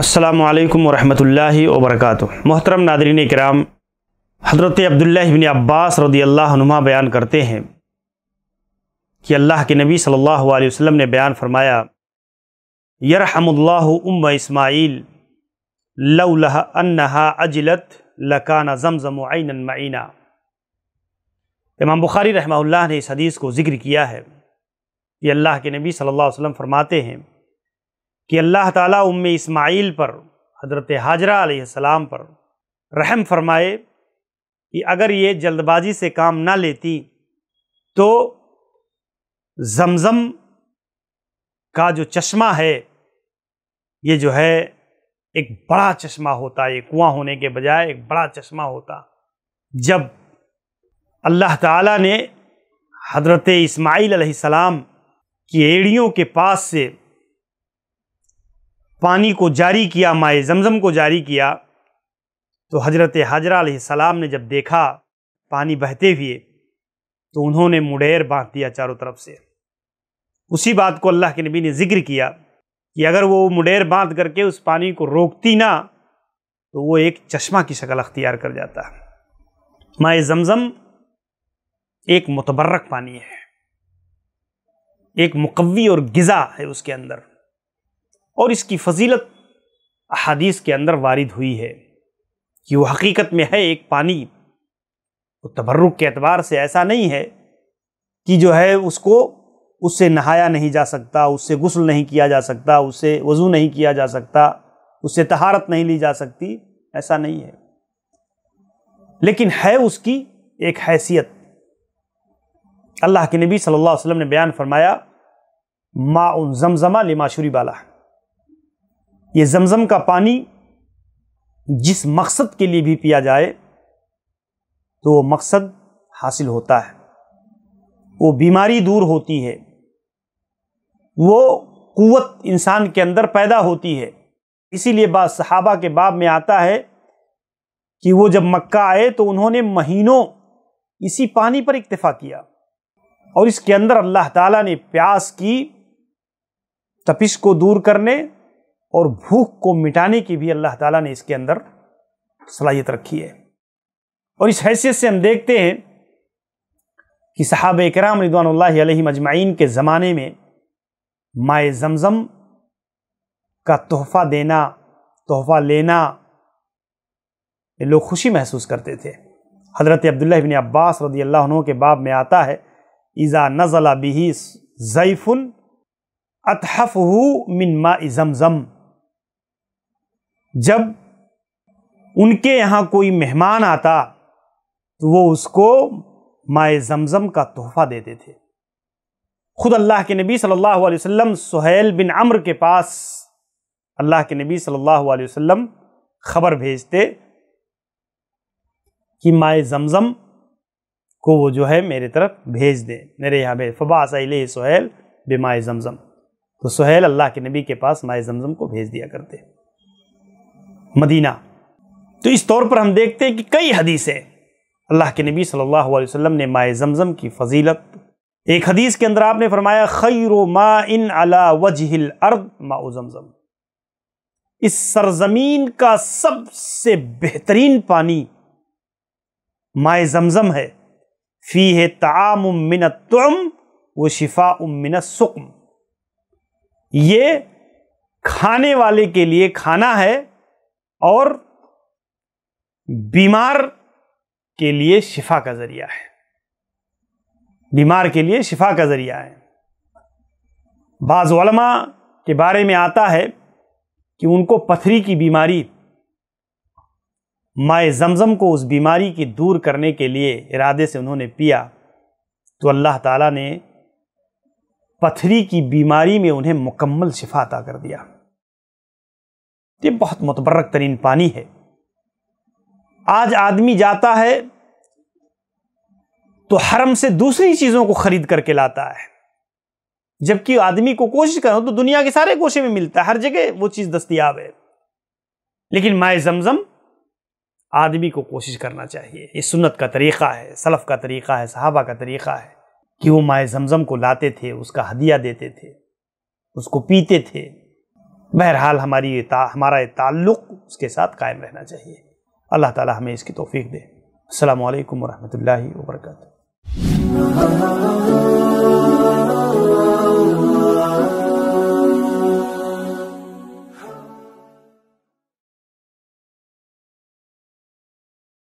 असलकम वरहि वबरक मोहतरम नादरीन कराम हज़रत अब्दुल्ला बिन अब्बास रदी बयान करते हैं कि अल्लाह के नबी सल्लल्लाहु अलैहि वसल्लम ने बयान फरमाया यरहमल्ला उम इसमाईल लौलह अन्नहा अजलत लकाना जमजम आइनमैना इमाम बुखारी रहमा ने इस हदीस को ज़िक्र किया है कि अल्लाह के नबी सल्लल्लाहु अलैहि वसल्लम फरमाते हैं कि अल्लाह ताला उम इस्माइल पर हज़रत हाजरा सलाम पर रहम फरमाए कि अगर ये जल्दबाजी से काम ना लेती तो जमज़म का जो चश्मा है ये जो है एक बड़ा चश्मा होता है कुआं होने के बजाय एक बड़ा चश्मा होता जब अल्लाह ताला ने हज़रत इस्माइल अलैहिस्सलाम की एड़ियों के पास से पानी को जारी किया माए जमज़म को जारी किया तो हजरत हाजरा सलाम ने जब देखा पानी बहते हुए तो उन्होंने मुडेर बांध दिया चारों तरफ से उसी बात को अल्लाह के नबी ने जिक्र किया कि अगर वो मुडेर बांध करके उस पानी को रोकती ना तो वो एक चश्मा की शक्ल अख्तियार कर जाता है माए जमज़म एक मतबर्रक पानी है एक मुकवी और गज़ा है उसके अंदर और इसकी फजीलत अहादीस के अंदर वारिद हुई है कि वो हकीकत में है एक पानी वो तो तबर्रुक के अतबार से ऐसा नहीं है कि जो है उसको उससे नहाया नहीं जा सकता उससे गसल नहीं किया जा सकता उससे वज़ू नहीं किया जा सकता उससे तहारत नहीं ली जा सकती ऐसा नहीं है लेकिन है उसकी एक हैसियत अल्लाह के नबी सल्लल्लाहु अलैहि वसल्लम ने बयान फरमाया माउन जमजमा लिमाशुरी बाला है ये जमज़म का पानी जिस मकसद के लिए भी पिया जाए तो वो मकसद हासिल होता है वो बीमारी दूर होती है वो क़वत इंसान के अंदर पैदा होती है इसीलिए बात सहाबा के बाब में आता है कि वो जब मक्का आए तो उन्होंने महीनों इसी पानी पर इक्तफा किया और इसके अंदर अल्लाह ताला ने प्यास की तपिश को दूर करने और भूख को मिटाने की भी अल्लाह ताला ने इसके अंदर सलाहियत रखी है और इस हैसियत से हम देखते हैं कि साहब कराम रिदवान मजमाइन के ज़माने में माए जमज़म का तोहफ़ा देना तोहफ़ा लेना ये लोग खुशी महसूस करते थे हज़रत अब्दुल्ला बिन अब्बास रदी अल्लाह के बाब में आता है इज़ा नज़ला बिही ज़ैफ़ुन अतहफ़ मिन मा जमज़म जब उनके यहाँ कोई मेहमान आता तो वो उसको माए जमज़म का तोहफ़ा देते थे खुद अल्लाह के नबी सल्लल्लाहु अलैहि वसल्लम सुहेल बिन अम्र के पास अल्लाह के नबी सल्लल्लाहु अलैहि वसल्लम खबर भेजते कि माए जमज़म को वो जो है मेरे तरफ भेज दें मेरे यहाँ भेज फबास सुहैल बे माए जमज़म तो सुहेल अल्लाह के नबी के पास माए जमज़म को भेज दिया करते मदीना तो इस तौर पर हम देखते हैं कि कई हदीसें अल्लाह के नबी सल्लल्लाहु अलैहि वसल्लम ने माए जमज़म की फजीलत एक हदीस के अंदर आपने फरमाया खैर मा इन अला वजहिल अर्द माओ जमज़म इस सरजमीन का सबसे बेहतरीन पानी माए जमज़म है फ़ी है ताम उमिन तुम व शिफा उमिन सुकम ये खाने वाले के लिए खाना है और बीमार के लिए शिफा का जरिया है बीमार के लिए शिफा का जरिया है बाज़लमा के बारे में आता है कि उनको पथरी की बीमारी माए जमज़म को उस बीमारी की दूर करने के लिए इरादे से उन्होंने पिया तो अल्लाह ताला ने पथरी की बीमारी में उन्हें मुकम्मल शिफा अता कर दिया तो ये बहुत मतबरक तरीन पानी है आज आदमी जाता है तो हरम से दूसरी चीज़ों को ख़रीद करके लाता है जबकि आदमी को कोशिश करो तो दुनिया के सारे कोशे में मिलता है हर जगह वो चीज़ दस्तियाब है लेकिन माए जमज़म आदमी को कोशिश करना चाहिए ये सुन्नत का तरीक़ा है सलफ़ का तरीक़ा है सहाबा का तरीक़ा है कि वो माए जमज़म को लाते थे उसका हदिया देते थे उसको पीते थे बहरहाल हमारी ता, हमारा ये ताल्लुक उसके साथ कायम रहना चाहिए अल्लाह ताला हमें इसकी तोफीक दे अल्लाम वरहमल वर्का